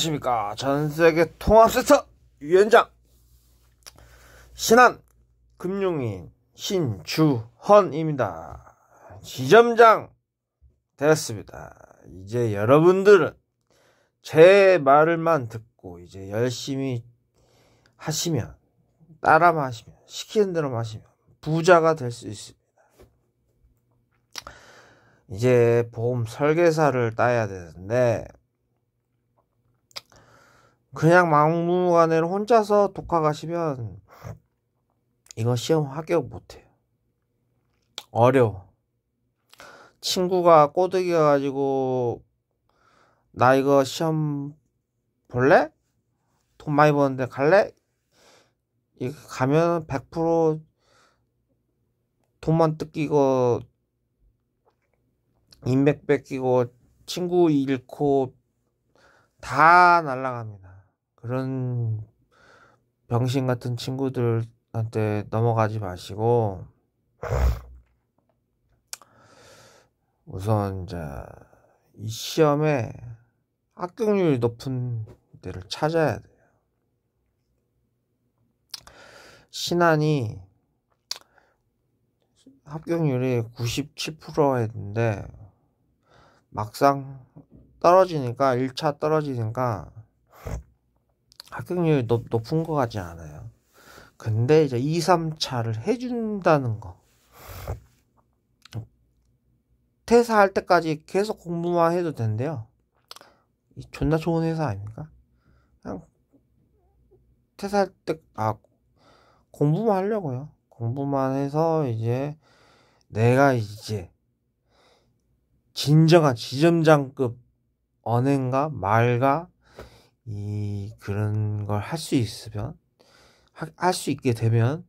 안녕하십니까 전세계 통합센터 위원장 신한 금융인 신주헌입니다 지점장 되었습니다 이제 여러분들은 제 말을만 듣고 이제 열심히 하시면 따라만 하시면 시키는 대로만 하시면 부자가 될 수 있습니다 이제 보험 설계사를 따야 되는데 그냥 막무가내로 혼자서 독학하시면 이거 시험 합격 못해요. 어려워. 친구가 꼬드기가 가지고 나 이거 시험 볼래? 돈 많이 버는데 갈래? 이 가면 100% 돈만 뜯기고 인맥 뺏기고 친구 잃고 다 날라갑니다. 그런 병신 같은 친구들한테 넘어가지 마시고 우선 이제 이 시험에 합격률 이 높은 데를 찾아야 돼요. 신안이 합격률이 97%였는데 막상 떨어지니까 1차 떨어지니까 합격률이 높, 높은 것 같지 않아요. 근데 이제 2, 3차를 해준다는 거. 퇴사할 때까지 계속 공부만 해도 된대요. 존나 좋은 회사 아닙니까? 그냥 퇴사할 때, 아, 공부만 하려고요. 공부만 해서 이제 내가 이제 진정한 지점장급 언행과 말과 이 그런 걸 할 수 있으면 할 수 있게 되면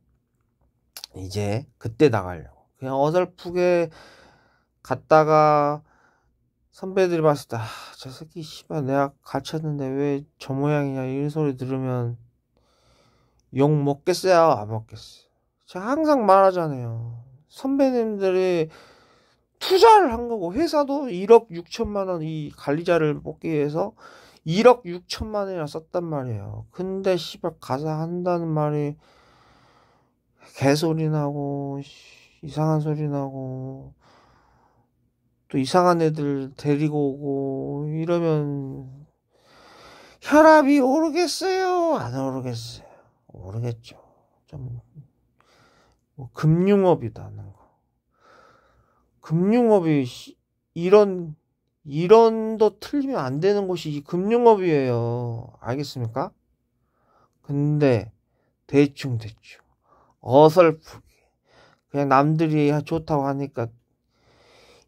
이제 그때 나가려고 그냥 어설프게 갔다가 선배들이 봤을 때, 아, 저 새끼, 씨발, 내가 갇혔는데 왜 저 모양이냐, 이런 소리 들으면 욕 먹겠어요? 안 먹겠어요? 제가 항상 말하잖아요. 선배님들이 투자를 한 거고, 회사도 1억 6천만 원 이 관리자를 뽑기 위해서 1억 6천만 원이나 썼단 말이에요. 근데 씨발 가사 한다는 말이 개소리 나고 이상한 소리 나고 또 이상한 애들 데리고 오고 이러면 혈압이 오르겠어요? 안 오르겠어요? 오르겠죠. 좀, 뭐, 금융업이다는 거. 금융업이 이런 이런 더 틀리면 안 되는 곳이 이 금융업이에요. 알겠습니까? 근데 대충 대충 어설프게 그냥 남들이 좋다고 하니까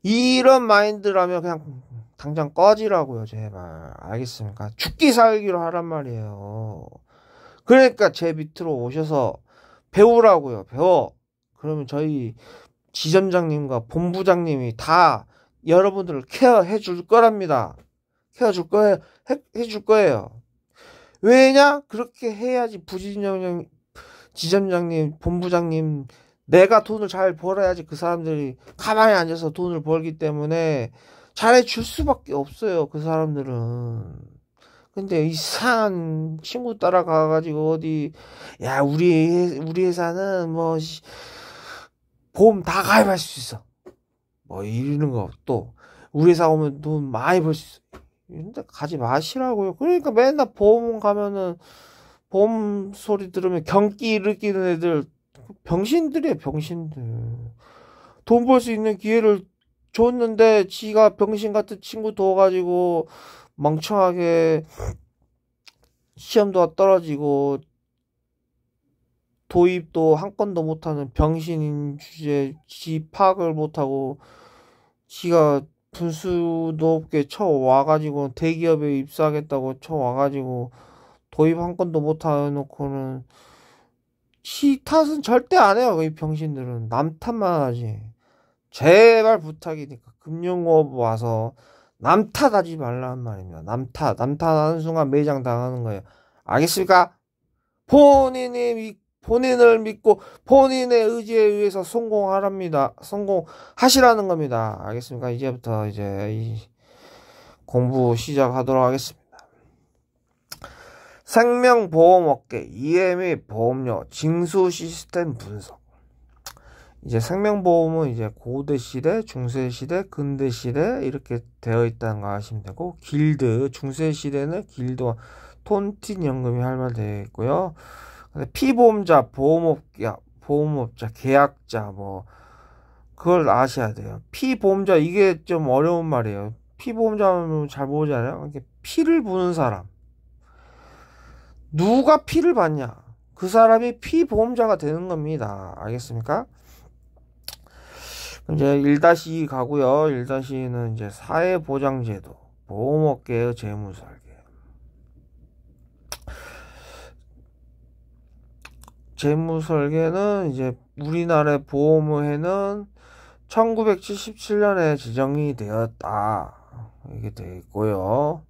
이런 마인드라면 그냥 당장 꺼지라고요 제발 알겠습니까 죽기 살기로 하란 말이에요 그러니까 제 밑으로 오셔서 배우라고요 배워 그러면 저희 지점장님과 본부장님이 다 여러분들을 케어해 줄 거랍니다. 케어 줄 거예요. 해 줄 거예요. 왜냐? 그렇게 해야지 부지점장, 지점장님, 본부장님, 내가 돈을 잘 벌어야지 그 사람들이 가만히 앉아서 돈을 벌기 때문에 잘해 줄 수밖에 없어요. 그 사람들은. 근데 이상한 친구 따라가가지고 어디, 야, 우리, 우리 회사는 뭐, 보험 다 가입할 수 있어. 뭐 이러는 거 또 우리 회사 오면 돈 많이 벌 수 있는데 가지 마시라고요. 그러니까 맨날 보험 가면은 보험 소리 들으면 경기 일으키는 애들 병신들이에요 병신들 돈 벌 수 있는 기회를 줬는데 지가 병신 같은 친구 도와가지고 멍청하게 시험도 떨어지고 도입도 한 건도 못하는 병신인 주제 지 파악을 못하고 지가 분수 도없게쳐 와가지고 대기업에 입사하겠다고 쳐 와가지고 도입 한 건도 못해놓고는 시 탓은 절대 안 해요 이 병신들은 남 탓만 하지 제발 부탁이니까 금융업 와서 남 탓하지 말란 말입니다 남탓남 탓하는 순간 매장 당하는 거예요 알겠습니까 본인이 본인을 믿고 본인의 의지에 의해서 성공하랍니다. 성공하시라는 겁니다. 알겠습니까? 이제부터 이제 이 공부 시작하도록 하겠습니다. 생명보험업계 EMA 보험료 징수 시스템 분석. 이제 생명보험은 이제 고대 시대, 중세 시대, 근대 시대 이렇게 되어 있다는 거 아시면 되고 길드 중세 시대는 길드와 톤틴 연금이 할말되어있고요 근데 피보험자, 보험업자, 보험업자, 계약자 뭐 그걸 아셔야 돼요. 피보험자 이게 좀 어려운 말이에요. 피보험자는 잘 모르잖아요. 피를 부는 사람. 누가 피를 봤냐? 그 사람이 피보험자가 되는 겁니다. 알겠습니까? 이제 1-2 가고요. 1-2는 이제 사회보장제도, 보험업계의 재무설계, 재무 설계는 이제 우리나라의 보험회는 1977년에 지정이 되었다. 이게 되어 있고요.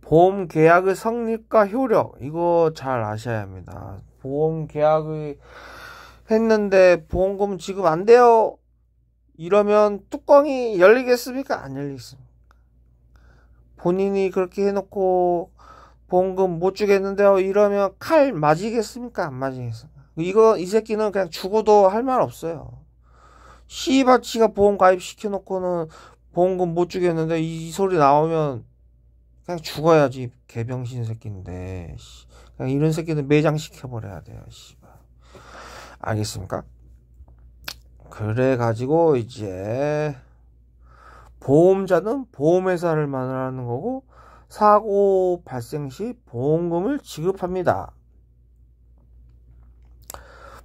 보험 계약의 성립과 효력 이거 잘 아셔야 합니다. 보험 계약을 했는데 보험금 지금안 돼요. 이러면 뚜껑이 열리겠습니까? 안열리겠습니까 본인이 그렇게 해놓고 보험금 못 주겠는데요 이러면 칼 맞이겠습니까 안 맞이겠습니까 이거 이 새끼는 그냥 죽어도 할 말 없어요 시바치가 보험 가입시켜놓고는 보험금 못 주겠는데 이, 소리 나오면 그냥 죽어야지 개병신 새끼인데 그냥 이런 새끼는 매장시켜버려야 돼요 씨바 알겠습니까 그래 가지고 이제 보험자는 보험회사를 말하는 거고 사고 발생 시 보험금을 지급합니다.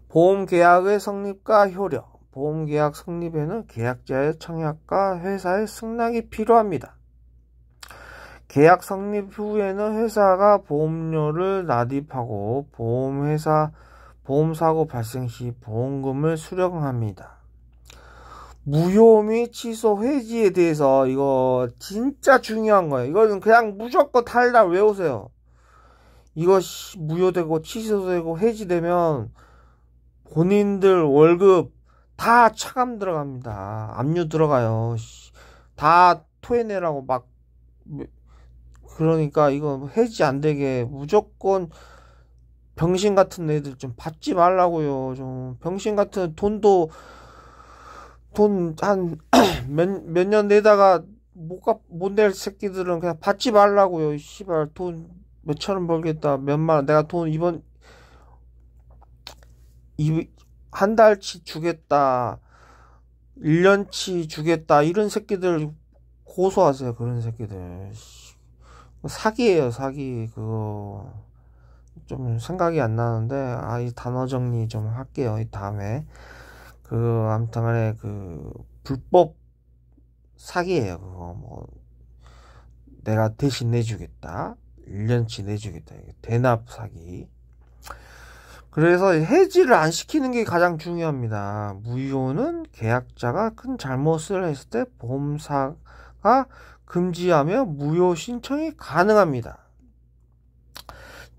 보험 계약의 성립과 효력 보험 계약 성립에는 계약자의 청약과 회사의 승낙이 필요합니다. 계약 성립 후에는 회사가 보험료를 납입하고 보험회사 보험사고 발생 시 보험금을 수령합니다. 무효 및 취소 회지에 대해서 이거 진짜 중요한 거예요. 이거는 그냥 무조건 달달 외우세요. 이거 무효되고 취소되고 해지되면 본인들 월급 다 차감 들어갑니다. 압류 들어가요. 다 토해내라고 막 그러니까 이거 해지 안 되게 무조건 병신 같은 애들 좀 받지 말라고요. 좀 병신 같은 돈도 돈한몇몇년 내다가 못 갚 못 낼 새끼들은 그냥 받지 말라고요. 씨발 돈 몇천 원 벌겠다. 몇만 원. 내가 돈 이번 이한 달치 주겠다. 1년치 주겠다. 이런 새끼들 고소하세요. 그런 새끼들. 사기예요, 사기. 그거 좀 생각이 안 나는데 아 이 단어 정리 좀 할게요. 이 다음에. 그 아무튼 간에 그 불법 사기예요 그거 뭐 내가 대신 내주겠다 1년치 내주겠다 대납 사기 그래서 해지를 안 시키는 게 가장 중요합니다 무효는 계약자가 큰 잘못을 했을 때 보험사가 금지하며 무효 신청이 가능합니다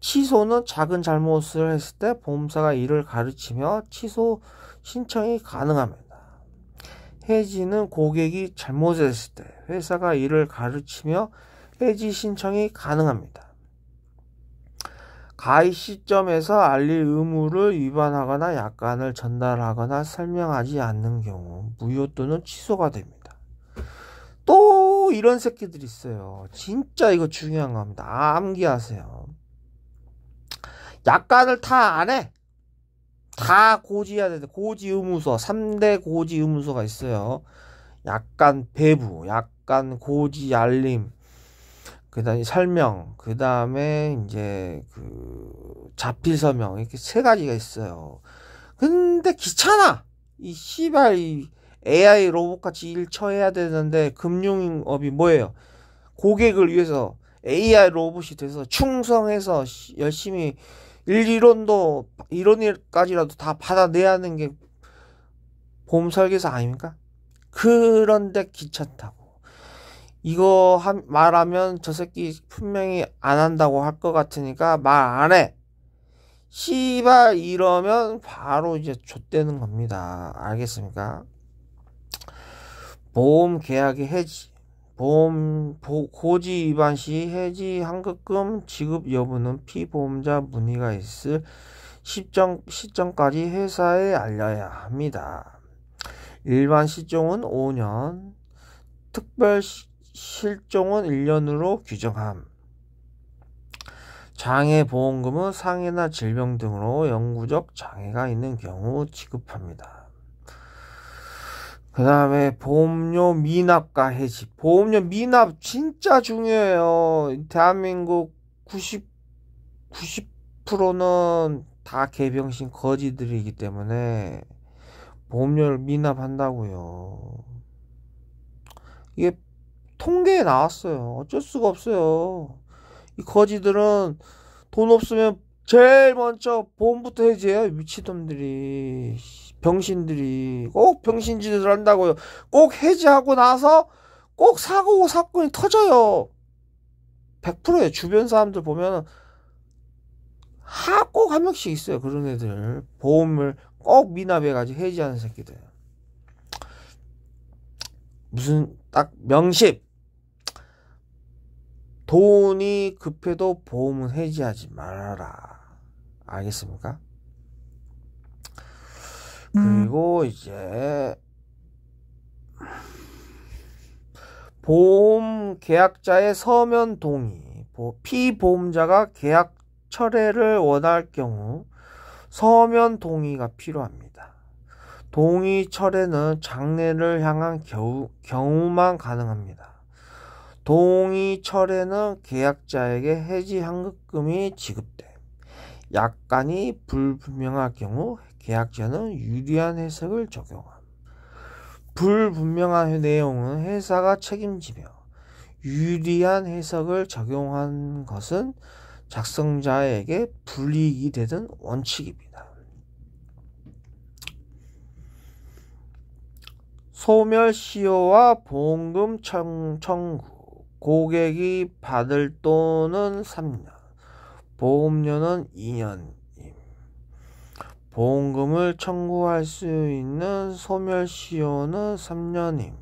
취소는 작은 잘못을 했을 때 보험사가 이를 가르치며 취소 신청이 가능합니다. 해지는 고객이 잘못했을 때 회사가 이를 가르치며 해지 신청이 가능합니다. 가입 시점에서 알릴 의무를 위반하거나 약관을 전달하거나 설명하지 않는 경우 무효 또는 취소가 됩니다. 또 이런 새끼들 있어요. 진짜 이거 중요한 겁니다. 암기하세요. 약관을 다 안 해. 다 고지해야 되는데 고지 의무서 3대 고지 의무서가 있어요. 약간 배부, 약간 고지 알림, 그다음에 설명, 그다음에 이제 그 자필 서명 이렇게 세 가지가 있어요. 근데 귀찮아. 이 씨발 이 AI 로봇같이 일처해야 되는데 금융업이 뭐예요? 고객을 위해서 AI 로봇이 돼서 충성해서 열심히 일론도 이 이론일까지라도 다 받아내야 하는 게 보험 설계사 아닙니까? 그런데 귀찮다고 이거 한, 말하면 저 새끼 분명히 안 한다고 할 것 같으니까 말 안 해. 씨발 이러면 바로 이제 좆되는 겁니다. 알겠습니까? 보험 계약이 해지. 보험 보, 고지 위반 시 해지 환급금 지급 여부는 피보험자 문의가 있을 시점, 시점까지 회사에 알려야 합니다. 일반 실종은 5년, 특별 실종은 1년으로 규정함. 장애 보험금은 상해나 질병 등으로 영구적 장애가 있는 경우 지급합니다. 그 다음에 보험료 미납과 해지. 보험료 미납 진짜 중요해요. 대한민국 90, 90%는 다 개병신 거지들이기 때문에 보험료를 미납한다고요. 이게 통계에 나왔어요. 어쩔 수가 없어요. 이 거지들은 돈 없으면 제일 먼저 보험부터 해지해요. 미친놈들이. 병신들이 꼭 병신짓을 한다고요. 꼭 해지하고 나서 꼭 사고 사건이 터져요. 1 0 0에 주변 사람들 보면 하꼭 한 명씩 있어요. 그런 애들 보험을 꼭 미납해가지고 해지하는 새끼들. 무슨 딱명심 돈이 급해도 보험은 해지하지 말아라. 알겠습니까? 음. 그리고 이제 보험 계약자의 서면 동의 피보험자가 계약 철회를 원할 경우 서면 동의가 필요합니다. 동의 철회는 장례를 향한 겨우, 경우만 가능합니다. 동의 철회는 계약자에게 해지 환급금이 지급됨. 약간이 불분명할 경우 계약자는 유리한 해석을 적용함. 불분명한 내용은 회사가 책임지며 유리한 해석을 적용한 것은 작성자에게 불이익이 되는 원칙입니다. 소멸 시효와 e 보험금 청구 고객이 받을 돈은 3년 보험료는 2년 보험금을 청구할 수 있는 소멸시효는 3년임.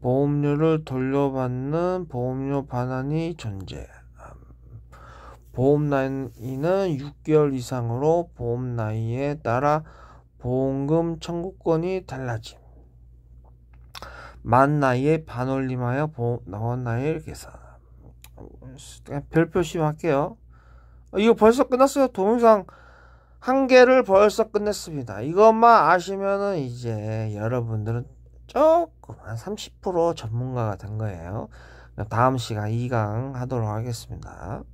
보험료를 돌려받는 보험료 반환이 존재 보험 나이는 6개월 이상으로 보험 나이에 따라 보험금 청구권이 달라짐. 만 나이에 반올림하여 보험 나온 나이를 계산. 별 표시 할게요. 아, 이거 벌써 끝났어요. 동영상 한 개를 벌써 끝냈습니다. 이것만 아시면은 이제 여러분들은 조금 한 30% 전문가가 된 거예요. 다음 시간 2강 하도록 하겠습니다.